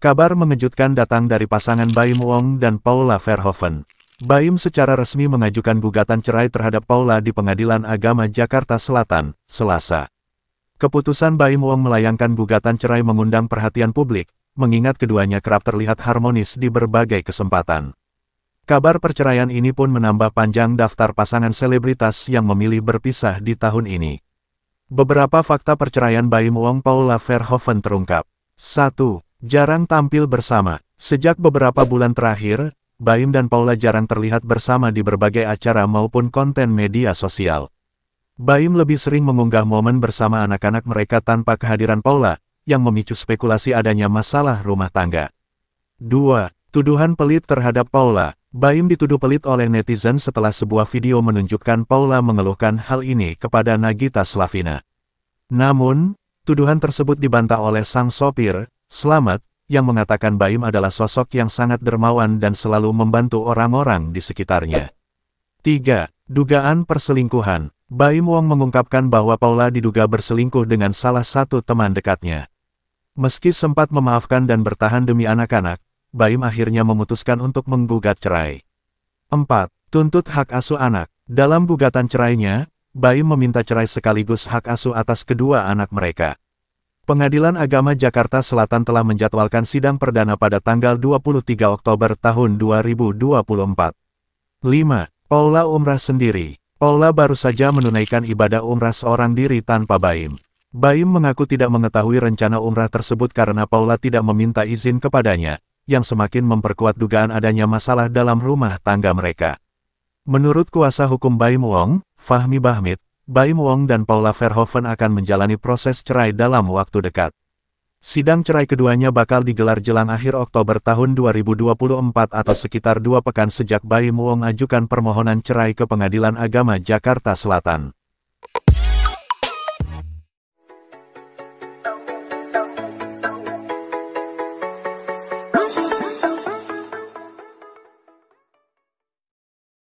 Kabar mengejutkan datang dari pasangan Baim Wong dan Paula Verhoeven. Baim secara resmi mengajukan gugatan cerai terhadap Paula di Pengadilan Agama Jakarta Selatan, Selasa. Keputusan Baim Wong melayangkan gugatan cerai mengundang perhatian publik, mengingat keduanya kerap terlihat harmonis di berbagai kesempatan. Kabar perceraian ini pun menambah panjang daftar pasangan selebritas yang memilih berpisah di tahun ini. Beberapa fakta perceraian Baim Wong Paula Verhoeven terungkap. 1. Jarang tampil bersama. Sejak beberapa bulan terakhir, Baim dan Paula jarang terlihat bersama di berbagai acara maupun konten media sosial. Baim lebih sering mengunggah momen bersama anak-anak mereka tanpa kehadiran Paula, yang memicu spekulasi adanya masalah rumah tangga. 2. Tuduhan pelit terhadap Paula Baim dituduh pelit oleh netizen setelah sebuah video menunjukkan Paula mengeluhkan hal ini kepada Nagita Slavina. Namun, tuduhan tersebut dibantah oleh sang sopir, Selamat, yang mengatakan Baim adalah sosok yang sangat dermawan dan selalu membantu orang-orang di sekitarnya. 3. Dugaan perselingkuhan Baim Wong mengungkapkan bahwa Paula diduga berselingkuh dengan salah satu teman dekatnya. Meski sempat memaafkan dan bertahan demi anak-anak, Baim akhirnya memutuskan untuk menggugat cerai. 4. Tuntut hak asuh anak Dalam gugatan cerainya, Baim meminta cerai sekaligus hak asuh atas kedua anak mereka. Pengadilan Agama Jakarta Selatan telah menjadwalkan sidang perdana pada tanggal 23 Oktober tahun 2024. 5. Paula Umrah sendiri. Paula baru saja menunaikan ibadah umrah seorang diri tanpa Baim. Baim mengaku tidak mengetahui rencana umrah tersebut karena Paula tidak meminta izin kepadanya, yang semakin memperkuat dugaan adanya masalah dalam rumah tangga mereka. Menurut kuasa hukum Baim Wong, Fahmi Bahmid, Baim Wong dan Paula Verhoeven akan menjalani proses cerai dalam waktu dekat. Sidang cerai keduanya bakal digelar jelang akhir Oktober tahun 2024 atau sekitar dua pekan sejak Baim Wong ajukan permohonan cerai ke Pengadilan Agama Jakarta Selatan.